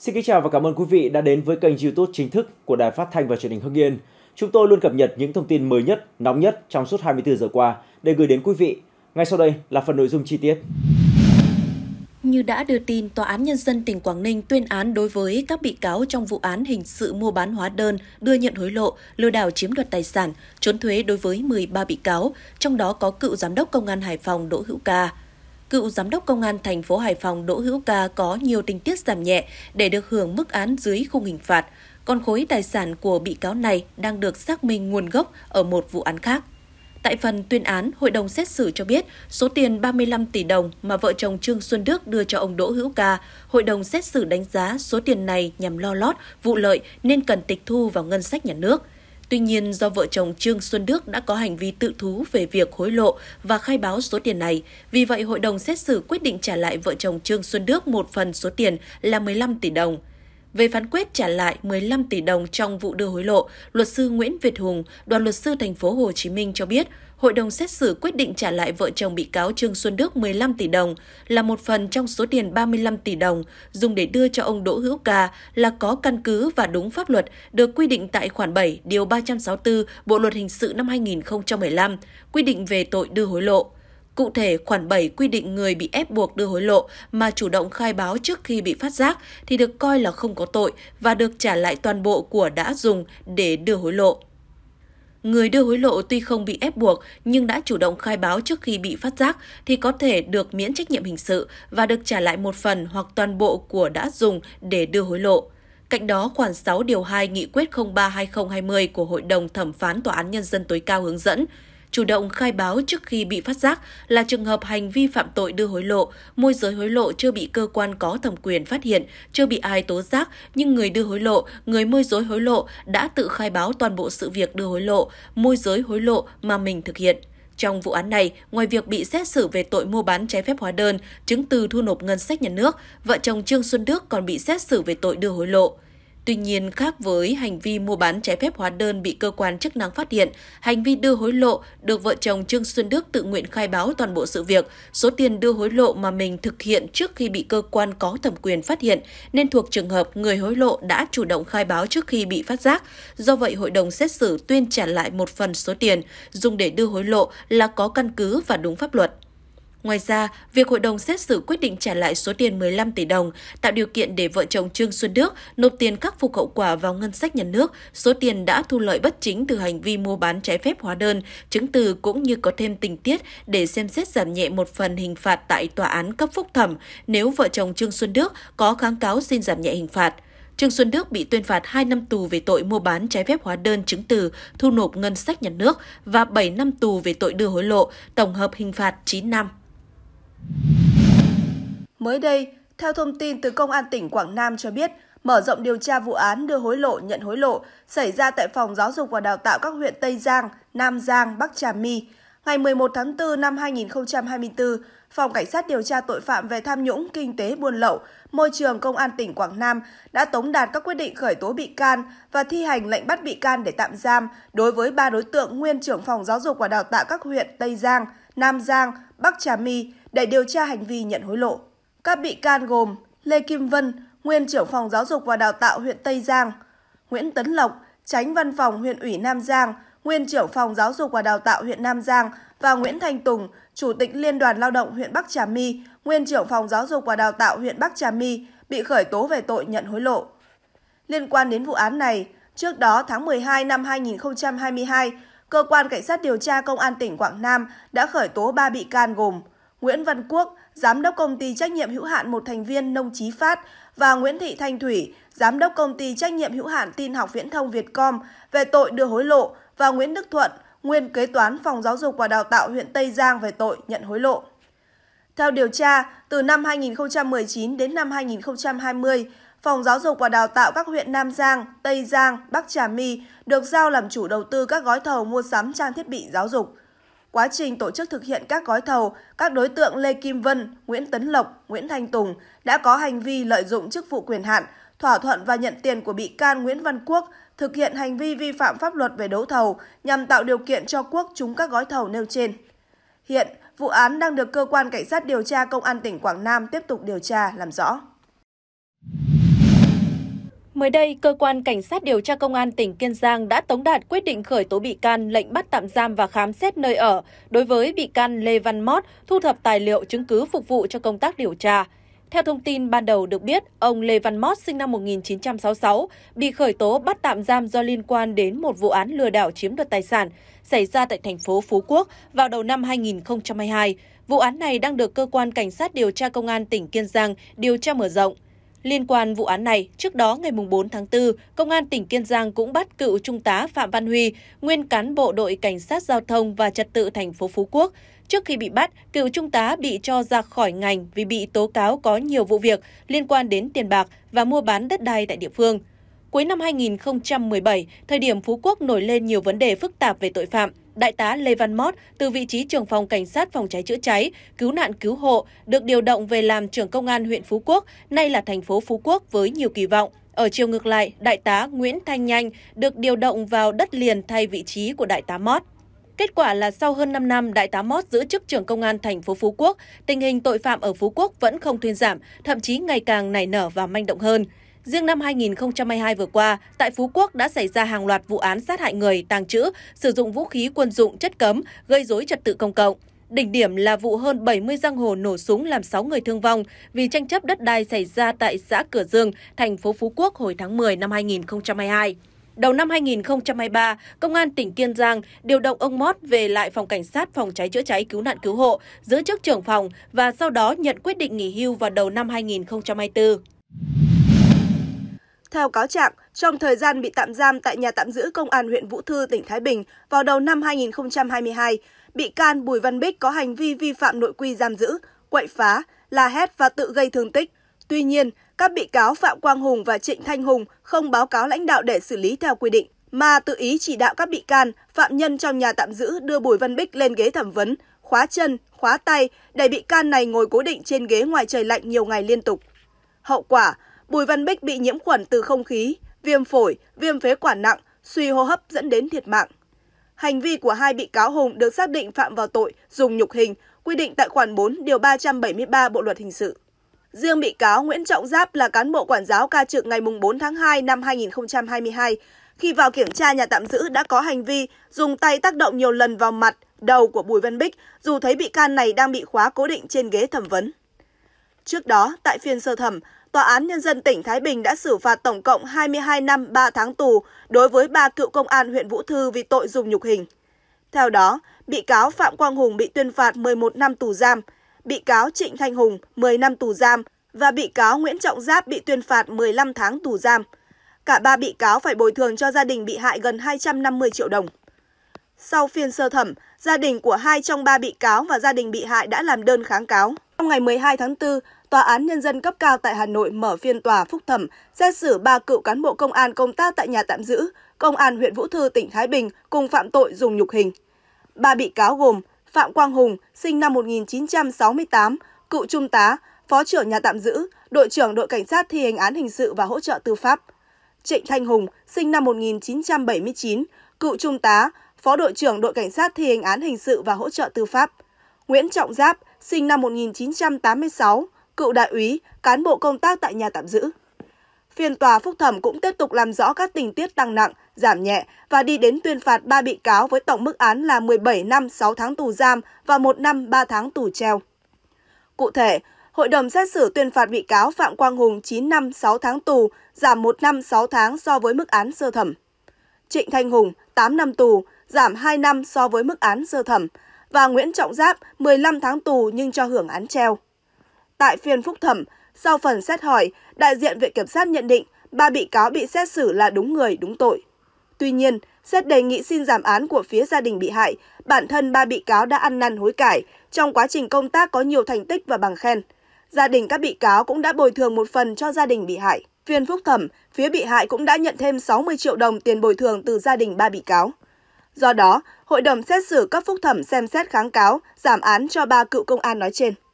Xin kính chào và cảm ơn quý vị đã đến với kênh YouTube chính thức của Đài Phát thanh và Truyền hình Hưng Yên. Chúng tôi luôn cập nhật những thông tin mới nhất, nóng nhất trong suốt 24 giờ qua để gửi đến quý vị. Ngay sau đây là phần nội dung chi tiết. Như đã đưa tin, Tòa án Nhân dân tỉnh Quảng Ninh tuyên án đối với các bị cáo trong vụ án hình sự mua bán hóa đơn, đưa nhận hối lộ, lừa đảo chiếm đoạt tài sản, trốn thuế đối với 13 bị cáo, trong đó có cựu Giám đốc Công an Hải Phòng Đỗ Hữu Ca cựu giám đốc công an thành phố Hải Phòng Đỗ Hữu Ca có nhiều tình tiết giảm nhẹ để được hưởng mức án dưới khung hình phạt. Còn khối tài sản của bị cáo này đang được xác minh nguồn gốc ở một vụ án khác. Tại phần tuyên án, hội đồng xét xử cho biết số tiền 35 tỷ đồng mà vợ chồng Trương Xuân Đức đưa cho ông Đỗ Hữu Ca, hội đồng xét xử đánh giá số tiền này nhằm lo lót, vụ lợi nên cần tịch thu vào ngân sách nhà nước – Tuy nhiên, do vợ chồng Trương Xuân Đức đã có hành vi tự thú về việc hối lộ và khai báo số tiền này, vì vậy hội đồng xét xử quyết định trả lại vợ chồng Trương Xuân Đức một phần số tiền là 15 tỷ đồng. Về phán quyết trả lại 15 tỷ đồng trong vụ đưa hối lộ, luật sư Nguyễn Việt Hùng, đoàn luật sư thành phố Hồ Chí Minh cho biết, hội đồng xét xử quyết định trả lại vợ chồng bị cáo Trương Xuân Đức 15 tỷ đồng là một phần trong số tiền 35 tỷ đồng dùng để đưa cho ông Đỗ Hữu Ca là có căn cứ và đúng pháp luật được quy định tại khoản 7 điều 364 Bộ luật hình sự năm 2015 quy định về tội đưa hối lộ. Cụ thể, khoản 7 quy định người bị ép buộc đưa hối lộ mà chủ động khai báo trước khi bị phát giác thì được coi là không có tội và được trả lại toàn bộ của đã dùng để đưa hối lộ. Người đưa hối lộ tuy không bị ép buộc nhưng đã chủ động khai báo trước khi bị phát giác thì có thể được miễn trách nhiệm hình sự và được trả lại một phần hoặc toàn bộ của đã dùng để đưa hối lộ. Cạnh đó, khoản 6 điều 2 Nghị quyết 03-2020 của Hội đồng Thẩm phán Tòa án Nhân dân tối cao hướng dẫn, chủ động khai báo trước khi bị phát giác là trường hợp hành vi phạm tội đưa hối lộ, môi giới hối lộ chưa bị cơ quan có thẩm quyền phát hiện, chưa bị ai tố giác, nhưng người đưa hối lộ, người môi giới hối lộ đã tự khai báo toàn bộ sự việc đưa hối lộ, môi giới hối lộ mà mình thực hiện. Trong vụ án này, ngoài việc bị xét xử về tội mua bán trái phép hóa đơn, chứng từ thu nộp ngân sách nhà nước, vợ chồng Trương Xuân Đức còn bị xét xử về tội đưa hối lộ. Tuy nhiên, khác với hành vi mua bán trái phép hóa đơn bị cơ quan chức năng phát hiện, hành vi đưa hối lộ được vợ chồng Trương Xuân Đức tự nguyện khai báo toàn bộ sự việc. Số tiền đưa hối lộ mà mình thực hiện trước khi bị cơ quan có thẩm quyền phát hiện nên thuộc trường hợp người hối lộ đã chủ động khai báo trước khi bị phát giác. Do vậy, hội đồng xét xử tuyên trả lại một phần số tiền dùng để đưa hối lộ là có căn cứ và đúng pháp luật. Ngoài ra, việc hội đồng xét xử quyết định trả lại số tiền 15 tỷ đồng tạo điều kiện để vợ chồng Trương Xuân Đức nộp tiền khắc phục hậu quả vào ngân sách nhà nước, số tiền đã thu lợi bất chính từ hành vi mua bán trái phép hóa đơn, chứng từ cũng như có thêm tình tiết để xem xét giảm nhẹ một phần hình phạt tại tòa án cấp phúc thẩm nếu vợ chồng Trương Xuân Đức có kháng cáo xin giảm nhẹ hình phạt. Trương Xuân Đức bị tuyên phạt 2 năm tù về tội mua bán trái phép hóa đơn chứng từ thu nộp ngân sách nhà nước và 7 năm tù về tội đưa hối lộ, tổng hợp hình phạt 9 năm. Mới đây, theo thông tin từ Công an tỉnh Quảng Nam cho biết, mở rộng điều tra vụ án đưa hối lộ, nhận hối lộ xảy ra tại Phòng Giáo dục và Đào tạo các huyện Tây Giang, Nam Giang, Bắc Trà My. Ngày 11 tháng 4 năm 2024, Phòng Cảnh sát điều tra tội phạm về tham nhũng, kinh tế buôn lậu, môi trường Công an tỉnh Quảng Nam đã tống đạt các quyết định khởi tố bị can và thi hành lệnh bắt bị can để tạm giam đối với ba đối tượng nguyên trưởng Phòng Giáo dục và Đào tạo các huyện Tây Giang, Nam Giang, Bắc Trà My để điều tra hành vi nhận hối lộ. Các bị can gồm Lê Kim Vân, nguyên trưởng phòng giáo dục và đào tạo huyện Tây Giang, Nguyễn Tấn Lộc, tránh văn phòng huyện ủy Nam Giang, nguyên trưởng phòng giáo dục và đào tạo huyện Nam Giang và Nguyễn Thành Tùng, chủ tịch Liên đoàn Lao động huyện Bắc Trà My, nguyên trưởng phòng giáo dục và đào tạo huyện Bắc Trà My bị khởi tố về tội nhận hối lộ. Liên quan đến vụ án này, trước đó tháng 12 năm 2022, cơ quan cảnh sát điều tra công an tỉnh Quảng Nam đã khởi tố 3 bị can gồm Nguyễn Văn Quốc, giám đốc công ty trách nhiệm hữu hạn một thành viên Nông Chí Phát và Nguyễn Thị Thanh Thủy, giám đốc công ty trách nhiệm hữu hạn Tin học Viễn thông Vietcom về tội đưa hối lộ và Nguyễn Đức Thuận, nguyên kế toán phòng giáo dục và đào tạo huyện Tây Giang về tội nhận hối lộ. Theo điều tra, từ năm 2019 đến năm 2020, Phòng Giáo dục và Đào tạo các huyện Nam Giang, Tây Giang, Bắc Trà My được giao làm chủ đầu tư các gói thầu mua sắm trang thiết bị giáo dục. Quá trình tổ chức thực hiện các gói thầu, các đối tượng Lê Kim Vân, Nguyễn Tấn Lộc, Nguyễn Thanh Tùng đã có hành vi lợi dụng chức vụ quyền hạn, thỏa thuận và nhận tiền của bị can Nguyễn Văn Quốc thực hiện hành vi vi phạm pháp luật về đấu thầu nhằm tạo điều kiện cho Quốc trúng các gói thầu nêu trên. Hiện, vụ án đang được cơ quan cảnh sát điều tra công an tỉnh Quảng Nam tiếp tục điều tra làm rõ. Mới đây, cơ quan cảnh sát điều tra công an tỉnh Kiên Giang đã tống đạt quyết định khởi tố bị can, lệnh bắt tạm giam và khám xét nơi ở đối với bị can Lê Văn Mót, thu thập tài liệu chứng cứ phục vụ cho công tác điều tra. Theo thông tin ban đầu được biết, ông Lê Văn Mót sinh năm 1966 bị khởi tố bắt tạm giam do liên quan đến một vụ án lừa đảo chiếm đoạt tài sản xảy ra tại thành phố Phú Quốc vào đầu năm 2022. Vụ án này đang được cơ quan cảnh sát điều tra công an tỉnh Kiên Giang điều tra mở rộng. Liên quan vụ án này, trước đó ngày 4 tháng 4, Công an tỉnh Kiên Giang cũng bắt cựu Trung tá Phạm Văn Huy, nguyên cán bộ đội Cảnh sát Giao thông và Trật tự thành phố Phú Quốc. Trước khi bị bắt, cựu Trung tá bị cho ra khỏi ngành vì bị tố cáo có nhiều vụ việc liên quan đến tiền bạc và mua bán đất đai tại địa phương. Cuối năm 2017, thời điểm Phú Quốc nổi lên nhiều vấn đề phức tạp về tội phạm, Đại tá Lê Văn Mót từ vị trí trưởng phòng cảnh sát phòng cháy chữa cháy, cứu nạn cứu hộ được điều động về làm trưởng công an huyện Phú Quốc, nay là thành phố Phú Quốc với nhiều kỳ vọng. Ở chiều ngược lại, đại tá Nguyễn Thanh Nhanh được điều động vào đất liền thay vị trí của đại tá Mót. Kết quả là sau hơn 5 năm, Đại tá Mót giữ chức trưởng công an thành phố Phú Quốc, tình hình tội phạm ở Phú Quốc vẫn không thuyên giảm, thậm chí ngày càng nảy nở và manh động hơn. Riêng năm 2022 vừa qua, tại Phú Quốc đã xảy ra hàng loạt vụ án sát hại người, tàng trữ, sử dụng vũ khí quân dụng chất cấm, gây rối trật tự công cộng. Đỉnh điểm là vụ hơn 70 giang hồ nổ súng làm 6 người thương vong vì tranh chấp đất đai xảy ra tại xã Cửa Dương, thành phố Phú Quốc hồi tháng 10 năm 2022. Đầu năm 2023, Công an tỉnh Kiên Giang điều động ông Mót về lại phòng cảnh sát phòng cháy chữa cháy cứu nạn cứu hộ, giữ chức trưởng phòng và sau đó nhận quyết định nghỉ hưu vào đầu năm 2024. Theo cáo trạng, trong thời gian bị tạm giam tại nhà tạm giữ Công an huyện Vũ Thư, tỉnh Thái Bình vào đầu năm 2022, bị can Bùi Văn Bích có hành vi vi phạm nội quy giam giữ, quậy phá, la hét và tự gây thương tích. Tuy nhiên, các bị cáo Phạm Quang Hùng và Trịnh Thanh Hùng không báo cáo lãnh đạo để xử lý theo quy định, mà tự ý chỉ đạo các bị can, phạm nhân trong nhà tạm giữ đưa Bùi Văn Bích lên ghế thẩm vấn, khóa chân, khóa tay để bị can này ngồi cố định trên ghế ngoài trời lạnh nhiều ngày liên tục. Hậu quả, Bùi Văn Bích bị nhiễm khuẩn từ không khí, viêm phổi, viêm phế quản nặng, suy hô hấp dẫn đến thiệt mạng. Hành vi của hai bị cáo Hùng được xác định phạm vào tội dùng nhục hình, quy định tại khoản 4 điều 373 Bộ luật hình sự. Riêng bị cáo Nguyễn Trọng Giáp là cán bộ quản giáo ca trực ngày 4 tháng 2 năm 2022. Khi vào kiểm tra nhà tạm giữ đã có hành vi dùng tay tác động nhiều lần vào mặt, đầu của Bùi Văn Bích dù thấy bị can này đang bị khóa cố định trên ghế thẩm vấn. Trước đó, tại phiên sơ thẩm, Tòa án Nhân dân tỉnh Thái Bình đã xử phạt tổng cộng 22 năm 3 tháng tù đối với ba cựu công an huyện Vũ Thư vì tội dùng nhục hình. Theo đó, bị cáo Phạm Quang Hùng bị tuyên phạt 11 năm tù giam, bị cáo Trịnh Thanh Hùng 10 năm tù giam và bị cáo Nguyễn Trọng Giáp bị tuyên phạt 15 tháng tù giam. Cả ba bị cáo phải bồi thường cho gia đình bị hại gần 250 triệu đồng. Sau phiên sơ thẩm, gia đình của hai trong ba bị cáo và gia đình bị hại đã làm đơn kháng cáo. Trong ngày 12 tháng 4, Tòa án Nhân dân cấp cao tại Hà Nội mở phiên tòa phúc thẩm xét xử ba cựu cán bộ công an công tác tại nhà tạm giữ, Công an huyện Vũ Thư, tỉnh Thái Bình cùng phạm tội dùng nhục hình. Ba bị cáo gồm Phạm Quang Hùng, sinh năm 1968, cựu trung tá, phó trưởng nhà tạm giữ, đội trưởng đội cảnh sát thi hành án hình sự và hỗ trợ tư pháp. Trịnh Thanh Hùng, sinh năm 1979, cựu trung tá, phó đội trưởng đội cảnh sát thi hành án hình sự và hỗ trợ tư pháp. Nguyễn Trọng Giáp, sinh năm 1986, cựu đại úy, cán bộ công tác tại nhà tạm giữ. Phiên tòa phúc thẩm cũng tiếp tục làm rõ các tình tiết tăng nặng, giảm nhẹ và đi đến tuyên phạt 3 bị cáo với tổng mức án là 17 năm 6 tháng tù giam và 1 năm 3 tháng tù treo. Cụ thể, hội đồng xét xử tuyên phạt bị cáo Phạm Quang Hùng 9 năm 6 tháng tù, giảm 1 năm 6 tháng so với mức án sơ thẩm. Trịnh Thanh Hùng 8 năm tù, giảm 2 năm so với mức án sơ thẩm và Nguyễn Trọng Giáp 15 tháng tù nhưng cho hưởng án treo. Tại phiên phúc thẩm, sau phần xét hỏi, đại diện Viện Kiểm sát nhận định ba bị cáo bị xét xử là đúng người, đúng tội. Tuy nhiên, xét đề nghị xin giảm án của phía gia đình bị hại, bản thân ba bị cáo đã ăn năn hối cải, trong quá trình công tác có nhiều thành tích và bằng khen. Gia đình các bị cáo cũng đã bồi thường một phần cho gia đình bị hại. Phiên phúc thẩm, phía bị hại cũng đã nhận thêm 60 triệu đồng tiền bồi thường từ gia đình ba bị cáo. Do đó, hội đồng xét xử cấp phúc thẩm xem xét kháng cáo, giảm án cho ba cựu công an nói trên.